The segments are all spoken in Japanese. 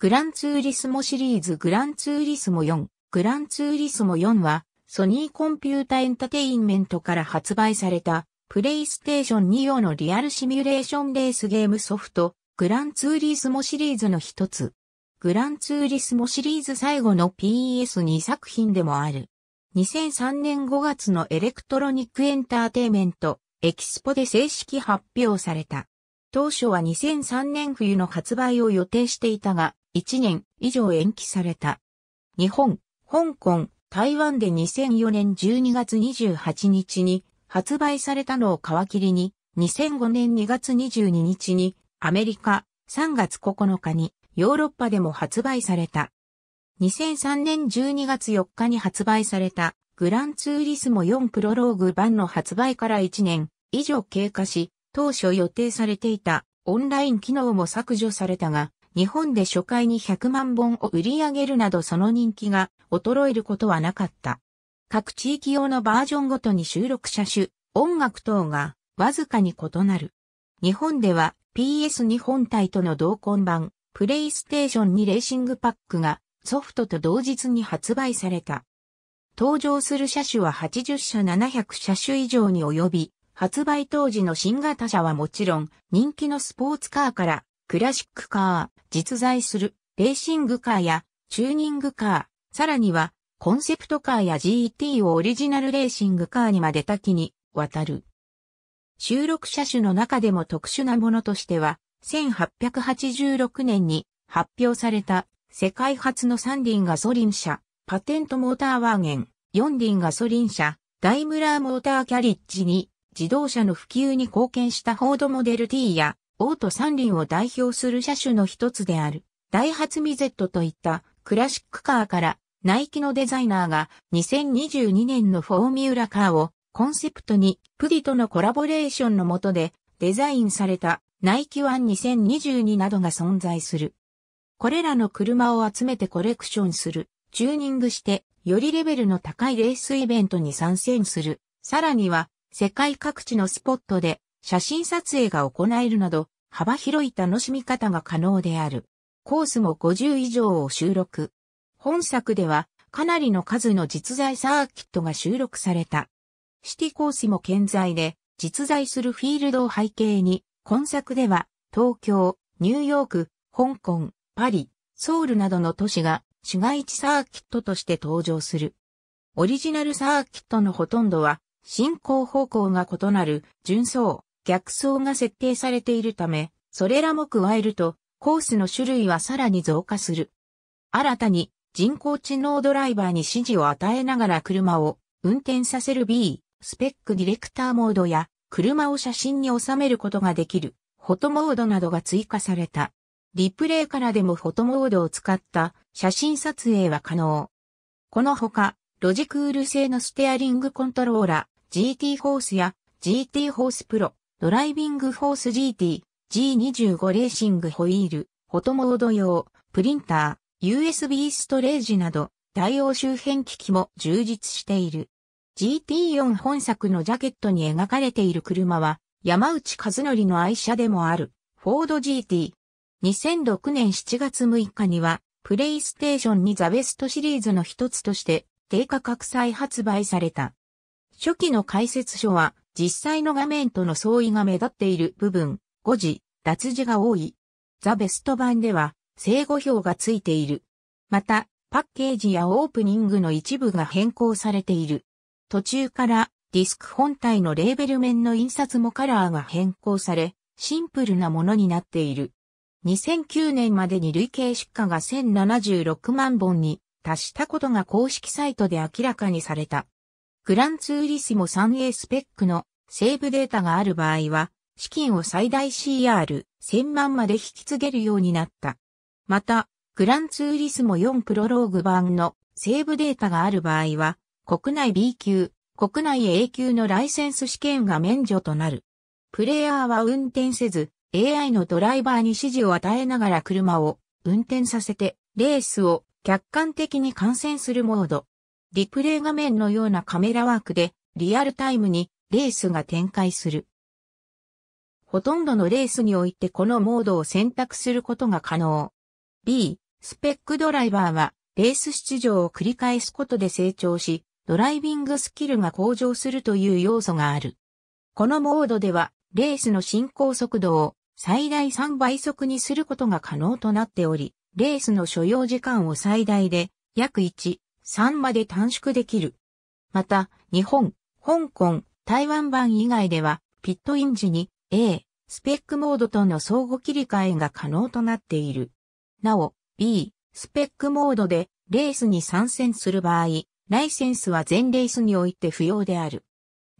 グランツーリスモシリーズグランツーリスモ4。グランツーリスモ4は、ソニーコンピュータエンタテインメントから発売された、プレイステーション2用のリアルシミュレーションレースゲームソフト、グランツーリスモシリーズの一つ。グランツーリスモシリーズ最後の PS2 作品でもある。2003年5月のエレクトロニックエンターテイメント、エキスポで正式発表された。当初は2003年冬の発売を予定していたが、1年以上延期された。日本、香港、台湾で2004年12月28日に発売されたのを皮切りに、2005年2月22日にアメリカ、3月9日にヨーロッパでも発売された。2003年12月4日に発売されたグランツーリスモ4プロローグ版の発売から1年以上経過し、当初予定されていたオンライン機能も削除されたが、日本で初回に100万本を売り上げるなどその人気が衰えることはなかった。各地域用のバージョンごとに収録車種、音楽等がわずかに異なる。日本では PS2 本体との同梱版、プレイステーションにレーシングパックがソフトと同日に発売された。登場する車種は80車700車種以上に及び、発売当時の新型車はもちろん、人気のスポーツカーからクラシックカー、実在するレーシングカーやチューニングカー、さらにはコンセプトカーや GT をオリジナルレーシングカーにまで多岐にわたる。収録車種の中でも特殊なものとしては、1886年に発表された世界初の3輪ガソリン車、パテントモーターワーゲン、4輪ガソリン車、ダイムラーモーターキャリッジに自動車の普及に貢献したフォードモデル T やオート三輪を代表する車種の一つである、ダイハツミゼットといったクラシックカーから、ナイキのデザイナーが2022年のフォーミュラカーをコンセプトにプディとのコラボレーションの下でデザインされたナイキワン2022などが存在する。これらの車を集めてコレクションする、チューニングしてよりレベルの高いレースイベントに参戦する。さらには世界各地のスポットで写真撮影が行えるなど、幅広い楽しみ方が可能である。コースも50以上を収録。本作では、かなりの数の実在サーキットが収録された。シティコースも健在で、実在するフィールドを背景に、今作では、東京、ニューヨーク、香港、パリ、ソウルなどの都市が市街地サーキットとして登場する。オリジナルサーキットのほとんどは、進行方向が異なる純走、逆走が設定されているため、それらも加えると、コースの種類はさらに増加する。新たに人工知能ドライバーに指示を与えながら車を運転させる B、スペックディレクターモードや車を写真に収めることができるフォトモードなどが追加された。リプレイからでもフォトモードを使った写真撮影は可能。このほか、ロジクール製のステアリングコントローラ、GT ホースや GT ホースプロ、ドライビングフォース GT、G25 レーシングホイール、フォトモード用、プリンター、USB ストレージなど、対応周辺機器も充実している。GT4 本作のジャケットに描かれている車は、山内和則の愛車でもある、フォード GT。2006年7月6日には、プレイステーションにザベストシリーズの一つとして、低価格再発売された。初期の解説書は、実際の画面との相違が目立っている部分、誤字、脱字が多い。ザ・ベスト版では、正誤表がついている。また、パッケージやオープニングの一部が変更されている。途中からディスク本体のレーベル面の印刷もカラーが変更され、シンプルなものになっている。2009年までに累計出荷が1076万本に達したことが公式サイトで明らかにされた。グランツーリスモ 3A スペックのセーブデータがある場合は、資金を最大 CR1000 万まで引き継げるようになった。また、グランツーリスモ4プロローグ版のセーブデータがある場合は、国内 B 級、国内 A 級のライセンス試験が免除となる。プレイヤーは運転せず、AI のドライバーに指示を与えながら車を運転させて、レースを客観的に観戦するモード。リプレイ画面のようなカメラワークでリアルタイムにレースが展開する。ほとんどのレースにおいてこのモードを選択することが可能。B、スペックドライバーはレース出場を繰り返すことで成長し、ドライビングスキルが向上するという要素がある。このモードでは、レースの進行速度を最大3倍速にすることが可能となっており、レースの所要時間を最大で約1 3まで短縮できる。また、日本、香港、台湾版以外では、ピットイン時に A、スペックモードとの相互切り替えが可能となっている。なお、B、スペックモードでレースに参戦する場合、ライセンスは全レースにおいて不要である。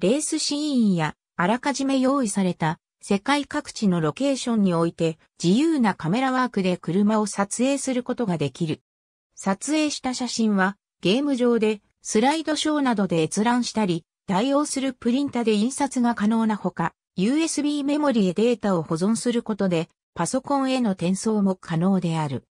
レースシーンや、あらかじめ用意された世界各地のロケーションにおいて自由なカメラワークで車を撮影することができる。撮影した写真はゲーム上でスライドショーなどで閲覧したり、対応するプリンタで印刷が可能なほか、USB メモリへデータを保存することで、パソコンへの転送も可能である。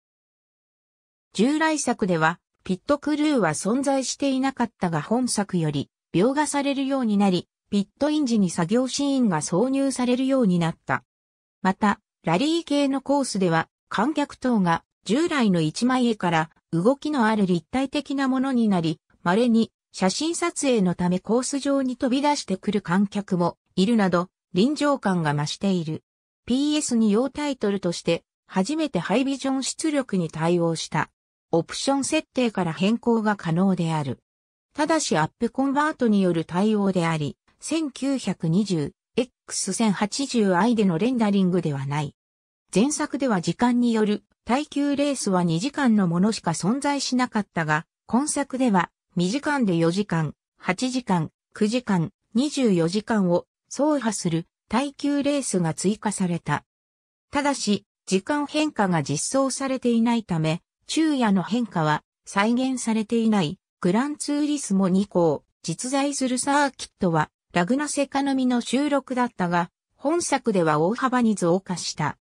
従来作では、ピットクルーは存在していなかったが本作より、描画されるようになり、ピットイン時に作業シーンが挿入されるようになった。また、ラリー系のコースでは、観客等が従来の1枚絵から動きのある立体的なものになり、稀に写真撮影のためコース上に飛び出してくる観客もいるなど、臨場感が増している。PS に用タイトルとして、初めてハイビジョン出力に対応した。オプション設定から変更が可能である。ただしアップコンバートによる対応であり、1920X1080i でのレンダリングではない。前作では時間による耐久レースは2時間のものしか存在しなかったが、今作では2時間で4時間、8時間、9時間、24時間を走破する耐久レースが追加された。ただし、時間変化が実装されていないため、昼夜の変化は再現されていないグランツーリスモ2項、実在するサーキットはラグナセカノミの収録だったが、本作では大幅に増加した。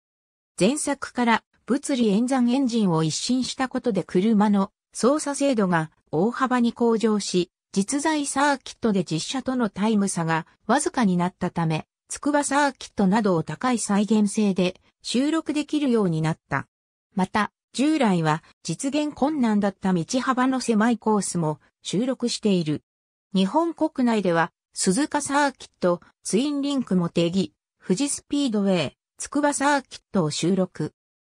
前作から物理演算エンジンを一新したことで車の操作精度が大幅に向上し、実在サーキットで実車とのタイム差がわずかになったため、筑波サーキットなどを高い再現性で収録できるようになった。また、従来は実現困難だった道幅の狭いコースも収録している。日本国内では、鈴鹿サーキット、ツインリンクも定義、富士スピードウェイ、筑波サーキットを収録。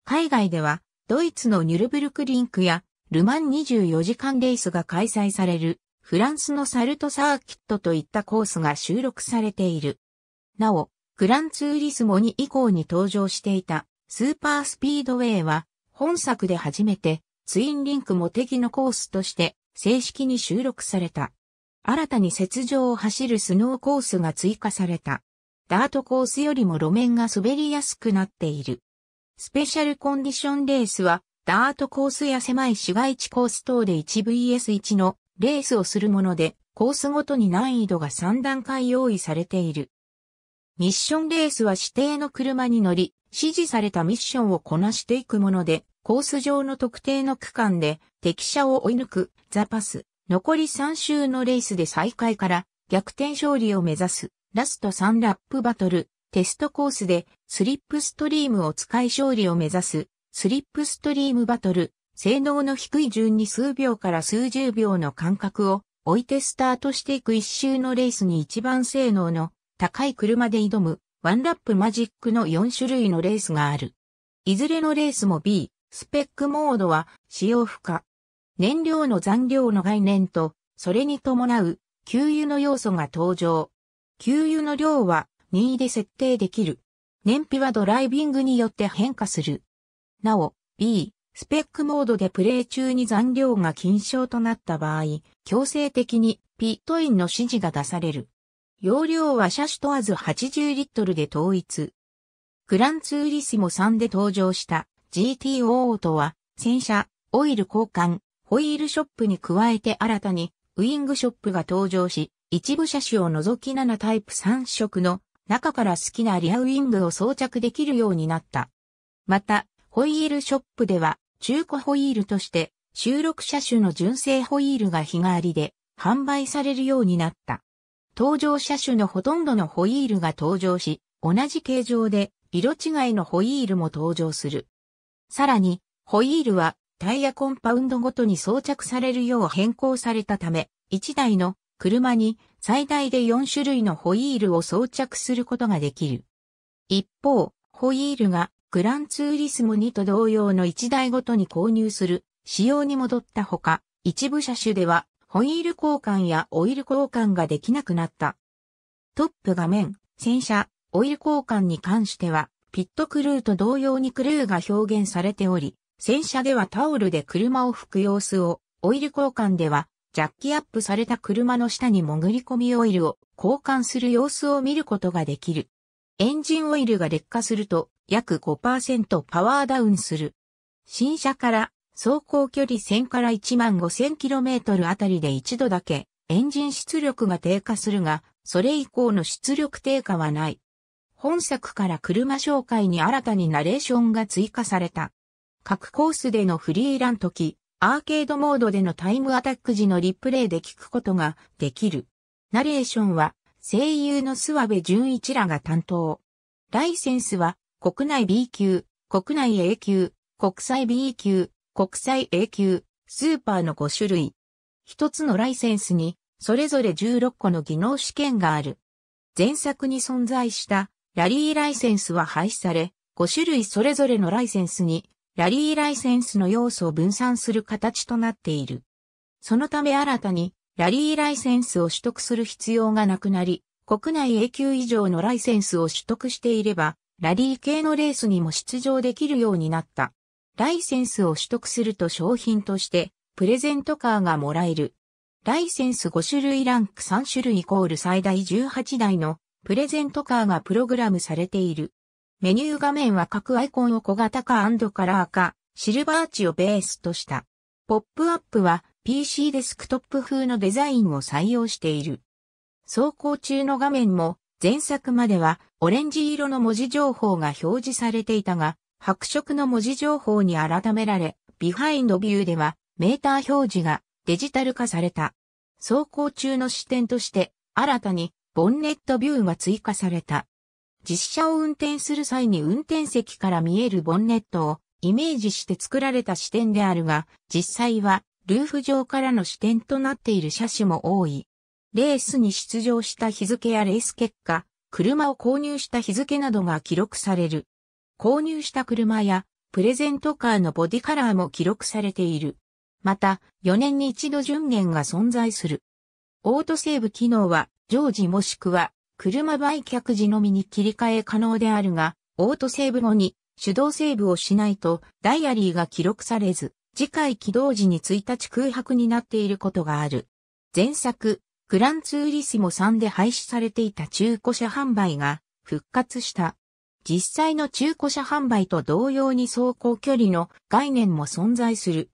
海外では、ドイツのニュルブルクリンクや、ルマン24時間レースが開催される、フランスのサルトサーキットといったコースが収録されている。なお、グランツーリスモに以降に登場していた、スーパースピードウェイは、本作で初めて、ツインリンクモテギのコースとして、正式に収録された。新たに雪上を走るスノーコースが追加された。ダートコースよりも路面が滑りやすくなっている。スペシャルコンディションレースは、ダートコースや狭い市街地コース等で 1vs1 のレースをするもので、コースごとに難易度が3段階用意されている。ミッションレースは指定の車に乗り、指示されたミッションをこなしていくもので、コース上の特定の区間で敵車を追い抜くザパス。残り3周のレースで最下位から逆転勝利を目指すラスト3ラップバトル。テストコースでスリップストリームを使い勝利を目指すスリップストリームバトル、性能の低い順に数秒から数十秒の間隔を置いてスタートしていく一周のレースに一番性能の高い車で挑むワンラップマジックの4種類のレースがある。いずれのレースも B、スペックモードは使用不可。燃料の残量の概念と、それに伴う給油の要素が登場。給油の量は任意で設定できる。燃費はドライビングによって変化する。なお、B、スペックモードでプレイ中に残量が禁止となった場合、強制的にピットインの指示が出される。容量は車種問わず80リットルで統一。グランツーリスモ3で登場した GTO とは、洗車、オイル交換、ホイールショップに加えて新たにウィングショップが登場し、一部車種を除き7タイプ3色の中から好きなリアウィングを装着できるようになった。また、ホイールショップでは、中古ホイールとして、収録車種の純正ホイールが日替わりで販売されるようになった。登場車種のほとんどのホイールが登場し、同じ形状で色違いのホイールも登場する。さらに、ホイールはタイヤコンパウンドごとに装着されるよう変更されたため、1台の車に最大で4種類のホイールを装着することができる。一方、ホイールがグランツーリスモ2と同様の1台ごとに購入する仕様に戻ったほか、一部車種ではホイール交換やオイル交換ができなくなった。トップ画面、洗車、オイル交換に関しては、ピットクルーと同様にクルーが表現されており、洗車ではタオルで車を拭く様子を、オイル交換ではジャッキアップされた車の下に潜り込みオイルを交換する様子を見ることができる。エンジンオイルが劣化すると約5%パワーダウンする。新車から走行距離1000から 15,000km あたりで一度だけエンジン出力が低下するが、それ以降の出力低下はない。本作から車紹介に新たにナレーションが追加された。各コースでのフリーラン時、アーケードモードでのタイムアタック時のリプレイで聞くことができる。ナレーションは声優の諏訪部淳一らが担当。ライセンスは国内 B 級、国内 A 級、国際 B 級、国際 A 級、スーパーの5種類。一つのライセンスにそれぞれ16個の技能試験がある。前作に存在したラリーライセンスは廃止され、5種類それぞれのライセンスにラリーライセンスの要素を分散する形となっている。そのため新たにラリーライセンスを取得する必要がなくなり、国内 A 級以上のライセンスを取得していれば、ラリー系のレースにも出場できるようになった。ライセンスを取得すると商品として、プレゼントカーがもらえる。ライセンス5種類ランク3種類イコール最大18台のプレゼントカーがプログラムされている。メニュー画面は各アイコンを小型化カラー化、シルバー値をベースとした。ポップアップは PC デスクトップ風のデザインを採用している。走行中の画面も前作まではオレンジ色の文字情報が表示されていたが、白色の文字情報に改められ、ビハインドビューではメーター表示がデジタル化された。走行中の視点として新たにボンネットビューが追加された。実車を運転する際に運転席から見えるボンネットをイメージして作られた視点であるが、実際はルーフ上からの視点となっている車種も多い。レースに出場した日付やレース結果、車を購入した日付などが記録される。購入した車やプレゼントカーのボディカラーも記録されている。また、4年に一度順元が存在する。オートセーブ機能は常時もしくは車売却時のみに切り替え可能であるが、オートセーブ後に手動セーブをしないとダイアリーが記録されず、次回起動時に1日空白になっていることがある。前作、グランツーリスモ3で廃止されていた中古車販売が復活した。実際の中古車販売と同様に走行距離の概念も存在する。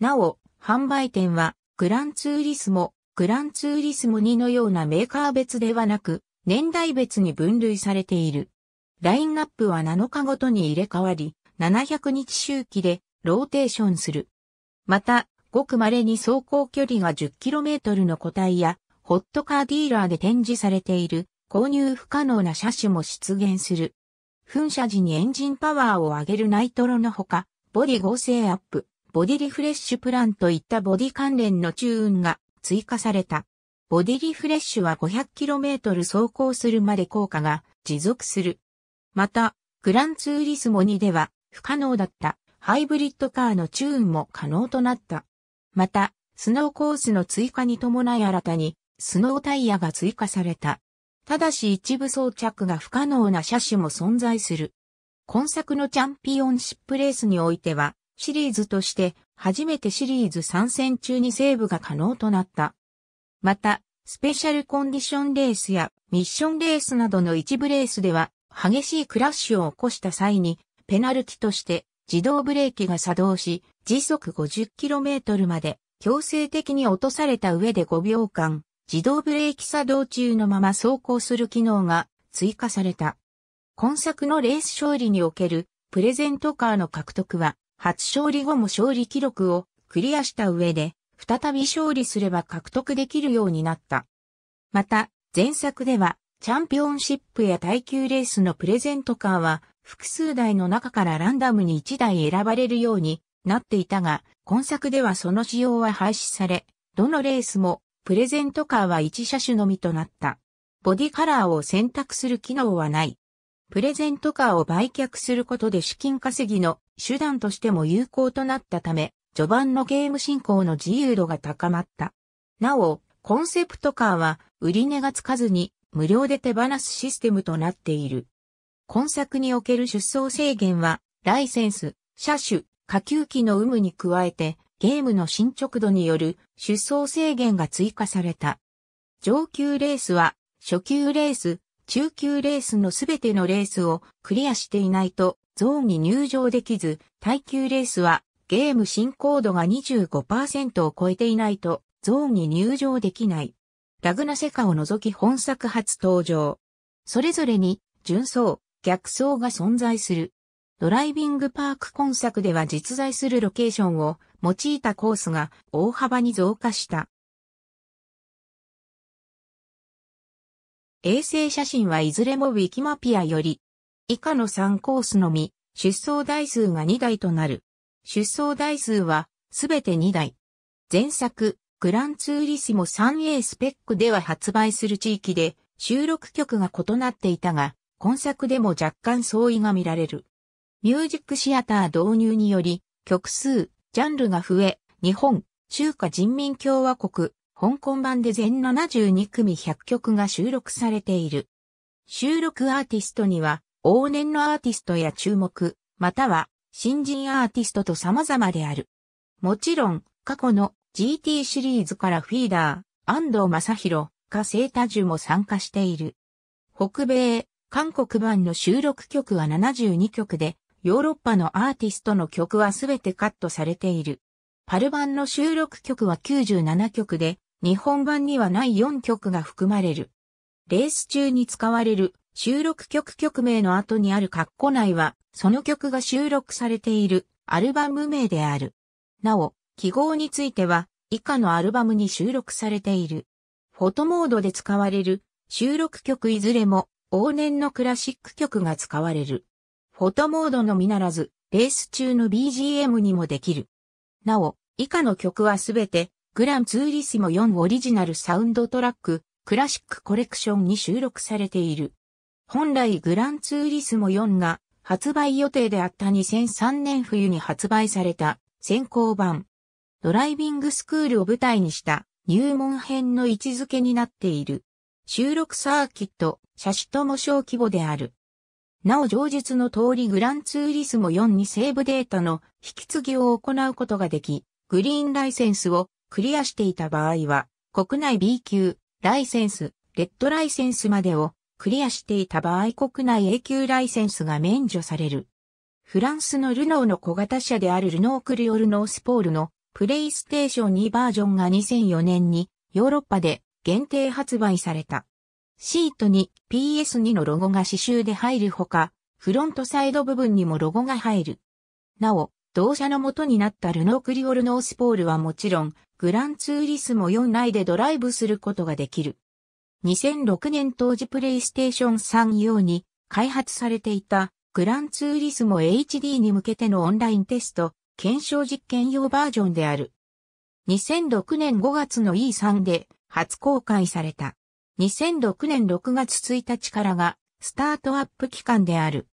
なお、販売店はグランツーリスモ、グランツーリスモ2のようなメーカー別ではなく、年代別に分類されている。ラインナップは7日ごとに入れ替わり、700日周期でローテーションする。また、ごく稀に走行距離が 10km の個体や、ホットカーディーラーで展示されている購入不可能な車種も出現する。噴射時にエンジンパワーを上げるナイトロのほか、ボディ合成アップ、ボディリフレッシュプランといったボディ関連のチューンが追加された。ボディリフレッシュは 500km 走行するまで効果が持続する。また、グランツーリスモ2では不可能だったハイブリッドカーのチューンも可能となった。また、スノーコースの追加に伴い新たにスノータイヤが追加された。ただし一部装着が不可能な車種も存在する。今作のチャンピオンシップレースにおいては、シリーズとして初めてシリーズ参戦中にセーブが可能となった。また、スペシャルコンディションレースやミッションレースなどの一部レースでは激しいクラッシュを起こした際にペナルティとして自動ブレーキが作動し時速 50km まで強制的に落とされた上で5秒間自動ブレーキ作動中のまま走行する機能が追加された。今作のレース勝利におけるプレゼントカーの獲得は初勝利後も勝利記録をクリアした上で再び勝利すれば獲得できるようになった。また、前作では、チャンピオンシップや耐久レースのプレゼントカーは、複数台の中からランダムに1台選ばれるようになっていたが、今作ではその仕様は廃止され、どのレースもプレゼントカーは1車種のみとなった。ボディカラーを選択する機能はない。プレゼントカーを売却することで資金稼ぎの手段としても有効となったため、序盤のゲーム進行の自由度が高まった。なお、コンセプトカーは売り値がつかずに無料で手放すシステムとなっている。今作における出走制限は、ライセンス、車種、下級機の有無に加えて、ゲームの進捗度による出走制限が追加された。上級レースは、初級レース、中級レースのすべてのレースをクリアしていないと、ゾーンに入場できず、耐久レースはゲーム進行度が25%を超えていないとゾーンに入場できない。ラグナセカを除き本作初登場。それぞれに、純走、逆走が存在する。ドライビングパーク今作では実在するロケーションを用いたコースが大幅に増加した。衛星写真はいずれもウィキマピアより、以下の3コースのみ、出走台数が2台となる。出走台数はすべて2台。前作、グランツーリスモ 3A スペックでは発売する地域で収録曲が異なっていたが、今作でも若干相違が見られる。ミュージックシアター導入により、曲数、ジャンルが増え、日本、中華人民共和国、香港版で全72組100曲が収録されている。収録アーティストには、往年のアーティストや注目、または新人アーティストと様々である。もちろん、過去の GT シリーズからフィーダー、安藤正宏、加瀬多樹も参加している。北米、韓国版の収録曲は72曲で、ヨーロッパのアーティストの曲はすべてカットされている。パル版の収録曲は97曲で、日本版にはない4曲が含まれる。レース中に使われる収録曲曲名の後にある括弧内はその曲が収録されているアルバム名である。なお、記号については以下のアルバムに収録されている。フォトモードで使われる収録曲いずれも往年のクラシック曲が使われる。フォトモードのみならず、レース中の BGM にもできる。なお、以下の曲はすべて、グランツーリスモ4オリジナルサウンドトラック、クラシックコレクションに収録されている。本来グランツーリスモ4が発売予定であった2003年冬に発売された先行版。ドライビングスクールを舞台にした入門編の位置づけになっている。収録サーキット、写真とも小規模である。なお上述の通りグランツーリスモ4にセーブデータの引き継ぎを行うことができ、グリーンライセンスをクリアしていた場合は、国内 B 級、ライセンス、レッドライセンスまでをクリアしていた場合国内永久ライセンスが免除される。フランスのルノーの小型車であるルノークリオルノースポールのプレイステーション2バージョンが2004年にヨーロッパで限定発売された。シートに PS2 のロゴが刺繍で入るほか、フロントサイド部分にもロゴが入る。なお、同社の元になったルノークリオルノースポールはもちろん、グランツーリスモ4内でドライブすることができる。2006年当時プレイステーション3用に開発されていたグランツーリスモ HD に向けてのオンラインテスト、検証実験用バージョンである。2006年5月の E3 で初公開された。2006年6月1日からがスタートアップ期間である。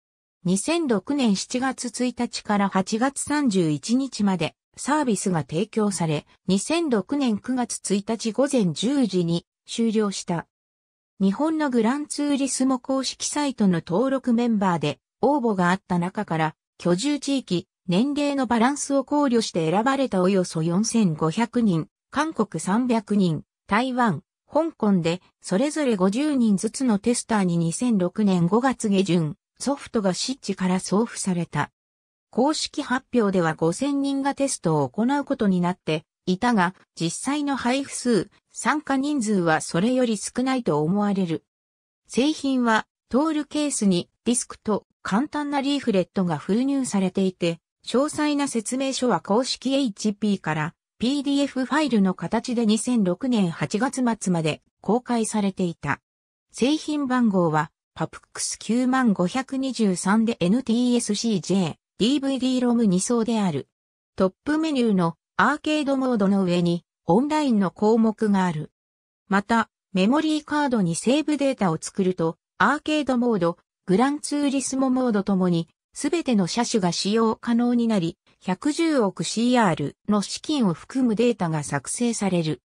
2006年7月1日から8月31日までサービスが提供され、2006年9月1日午前10時に終了した。日本のグランツーリスモ公式サイトの登録メンバーで応募があった中から居住地域、年齢のバランスを考慮して選ばれたおよそ4500人、韓国300人、台湾、香港でそれぞれ50人ずつのテスターに2006年5月下旬、ソフトが湿地から送付された。公式発表では5000人がテストを行うことになって、いたが、実際の配布数、参加人数はそれより少ないと思われる。製品は、トールケースにディスクと簡単なリーフレットが封入されていて、詳細な説明書は公式 HP から PDF ファイルの形で2006年8月末まで公開されていた。製品番号は p a クス9 5 2 3で NTSCJ、DVD ロム2層である。トップメニューのアーケードモードの上にオンラインの項目がある。また、メモリーカードにセーブデータを作ると、アーケードモード、グランツーリスモモードともに、すべての車種が使用可能になり、110億 CR の資金を含むデータが作成される。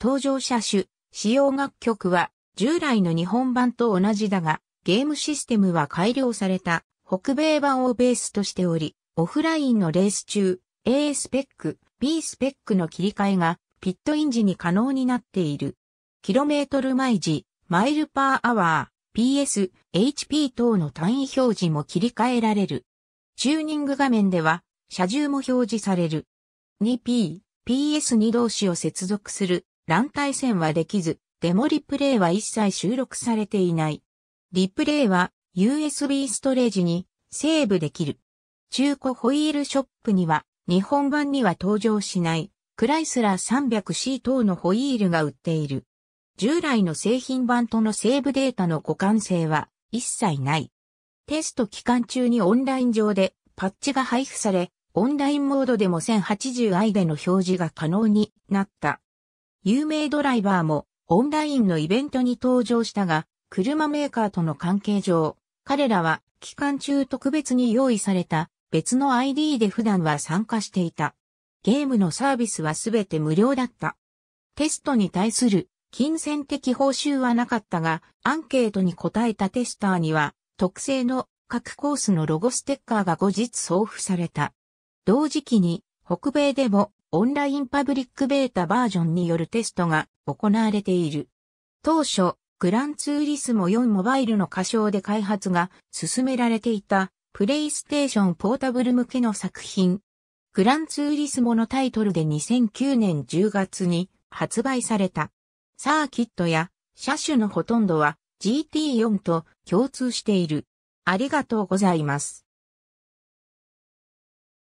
登場車種、使用楽曲は、従来の日本版と同じだが、ゲームシステムは改良された北米版をベースとしており、オフラインのレース中、A スペック、B スペックの切り替えがピットイン時に可能になっている。キロメートル毎時、マイルパーアワー、PS、HP 等の単位表示も切り替えられる。チューニング画面では、車重も表示される。2P、PS2 同士を接続する、乱対線はできず、デモリプレイは一切収録されていない。リプレイは USB ストレージにセーブできる。中古ホイールショップには日本版には登場しない、クライスラー 300C 等のホイールが売っている。従来の製品版とのセーブデータの互換性は一切ない。テスト期間中にオンライン上でパッチが配布され、オンラインモードでも 1080i での表示が可能になった。有名ドライバーもオンラインのイベントに登場したが、車メーカーとの関係上、彼らは期間中特別に用意された別の ID で普段は参加していた。ゲームのサービスはすべて無料だった。テストに対する金銭的報酬はなかったが、アンケートに答えたテスターには、特製の各コースのロゴステッカーが後日送付された。同時期に、北米でもオンラインパブリックベータバージョンによるテストが行われている。当初、グランツーリスモ4モバイルの歌唱で開発が進められていたプレイステーションポータブル向けの作品。グランツーリスモのタイトルで2009年10月に発売された。サーキットや車種のほとんどは GT4 と共通している。ありがとうございます。